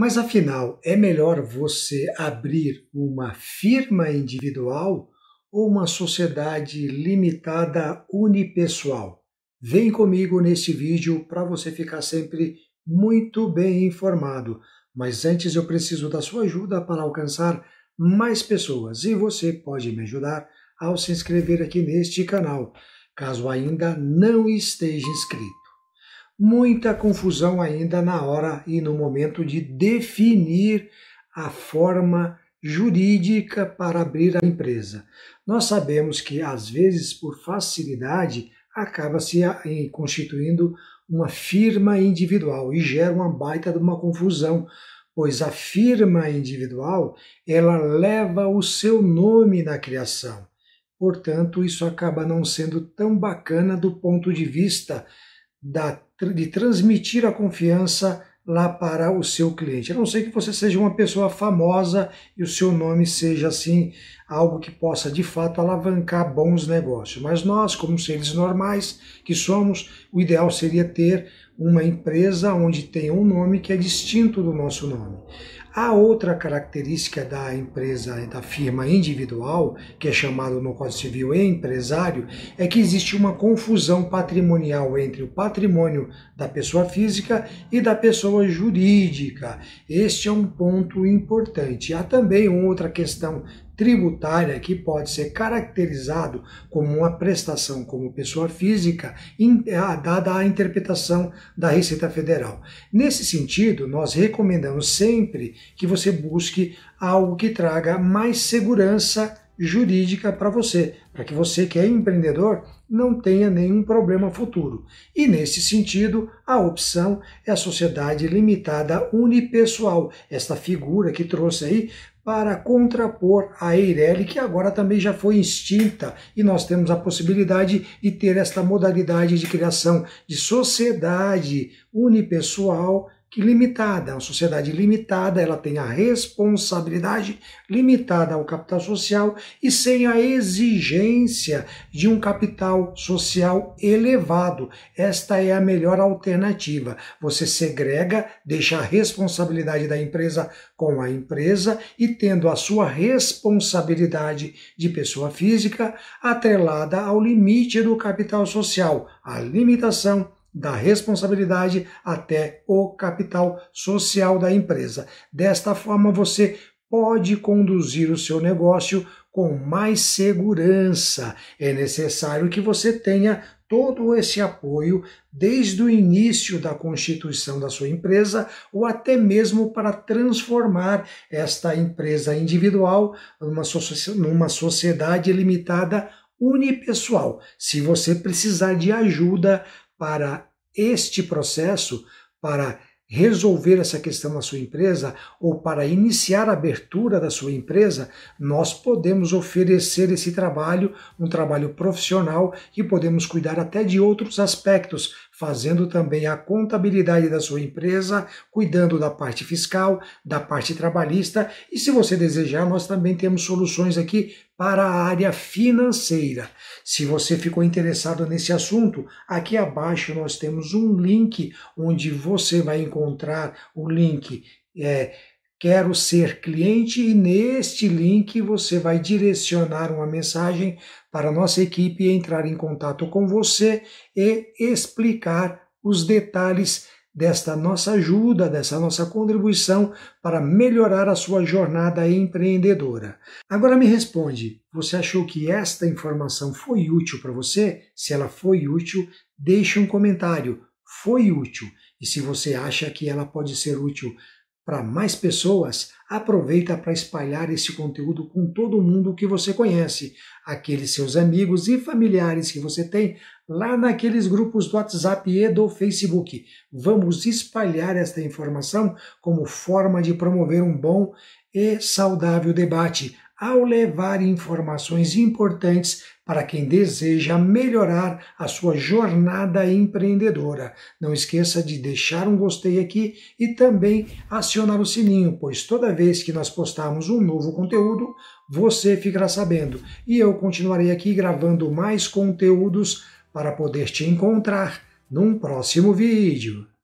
Mas afinal, é melhor você abrir uma firma individual ou uma sociedade limitada unipessoal? Vem comigo nesse vídeo para você ficar sempre muito bem informado. Mas antes eu preciso da sua ajuda para alcançar mais pessoas e você pode me ajudar ao se inscrever aqui neste canal, caso ainda não esteja inscrito muita confusão ainda na hora e no momento de definir a forma jurídica para abrir a empresa. Nós sabemos que, às vezes, por facilidade, acaba se ah, constituindo uma firma individual e gera uma baita de uma confusão, pois a firma individual ela leva o seu nome na criação. Portanto, isso acaba não sendo tão bacana do ponto de vista da, de transmitir a confiança lá para o seu cliente. A não ser que você seja uma pessoa famosa e o seu nome seja assim algo que possa de fato alavancar bons negócios. Mas nós, como seres normais que somos, o ideal seria ter uma empresa onde tenha um nome que é distinto do nosso nome. A outra característica da empresa, da firma individual, que é chamado no Código Civil empresário, é que existe uma confusão patrimonial entre o patrimônio da pessoa física e da pessoa jurídica. Este é um ponto importante. Há também outra questão tributária que pode ser caracterizado como uma prestação como pessoa física, dada a interpretação da Receita Federal. Nesse sentido, nós recomendamos sempre que você busque algo que traga mais segurança jurídica para você, para que você que é empreendedor não tenha nenhum problema futuro. E nesse sentido, a opção é a sociedade limitada unipessoal, esta figura que trouxe aí para contrapor a Eireli, que agora também já foi extinta, e nós temos a possibilidade de ter esta modalidade de criação de sociedade unipessoal limitada, a sociedade limitada, ela tem a responsabilidade limitada ao capital social e sem a exigência de um capital social elevado. Esta é a melhor alternativa. Você segrega, deixa a responsabilidade da empresa com a empresa e tendo a sua responsabilidade de pessoa física atrelada ao limite do capital social, a limitação da responsabilidade até o capital social da empresa. Desta forma, você pode conduzir o seu negócio com mais segurança. É necessário que você tenha todo esse apoio desde o início da constituição da sua empresa ou até mesmo para transformar esta empresa individual numa, numa sociedade limitada unipessoal. Se você precisar de ajuda para este processo, para resolver essa questão na sua empresa ou para iniciar a abertura da sua empresa, nós podemos oferecer esse trabalho, um trabalho profissional e podemos cuidar até de outros aspectos, fazendo também a contabilidade da sua empresa, cuidando da parte fiscal, da parte trabalhista e, se você desejar, nós também temos soluções aqui para a área financeira. Se você ficou interessado nesse assunto, aqui abaixo nós temos um link onde você vai encontrar o link. É, Quero ser cliente e neste link você vai direcionar uma mensagem para a nossa equipe entrar em contato com você e explicar os detalhes desta nossa ajuda, dessa nossa contribuição para melhorar a sua jornada empreendedora. Agora me responde: você achou que esta informação foi útil para você? Se ela foi útil, deixe um comentário. Foi útil. E se você acha que ela pode ser útil para mais pessoas, aproveita para espalhar esse conteúdo com todo mundo que você conhece, aqueles seus amigos e familiares que você tem lá naqueles grupos do WhatsApp e do Facebook. Vamos espalhar esta informação como forma de promover um bom e saudável debate ao levar informações importantes para quem deseja melhorar a sua jornada empreendedora. Não esqueça de deixar um gostei aqui e também acionar o sininho, pois toda vez que nós postarmos um novo conteúdo, você ficará sabendo. E eu continuarei aqui gravando mais conteúdos para poder te encontrar num próximo vídeo.